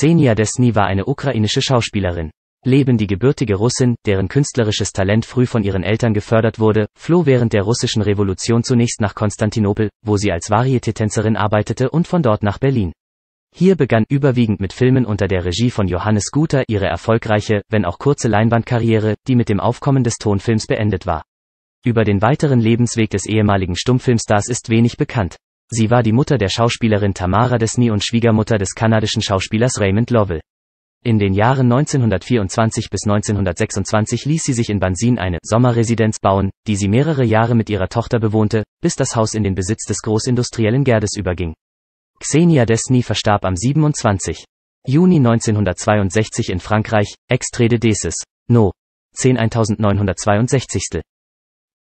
Xenia Desny war eine ukrainische Schauspielerin. Leben die gebürtige Russin, deren künstlerisches Talent früh von ihren Eltern gefördert wurde, floh während der russischen Revolution zunächst nach Konstantinopel, wo sie als Varietätänzerin arbeitete und von dort nach Berlin. Hier begann überwiegend mit Filmen unter der Regie von Johannes Guter ihre erfolgreiche, wenn auch kurze Leinwandkarriere, die mit dem Aufkommen des Tonfilms beendet war. Über den weiteren Lebensweg des ehemaligen Stummfilmstars ist wenig bekannt. Sie war die Mutter der Schauspielerin Tamara Desney und Schwiegermutter des kanadischen Schauspielers Raymond Lovell. In den Jahren 1924 bis 1926 ließ sie sich in Bansin eine Sommerresidenz bauen, die sie mehrere Jahre mit ihrer Tochter bewohnte, bis das Haus in den Besitz des Großindustriellen Gerdes überging. Xenia Desny verstarb am 27. Juni 1962 in Frankreich, ex-Trede d'Eses. No. 10.1962.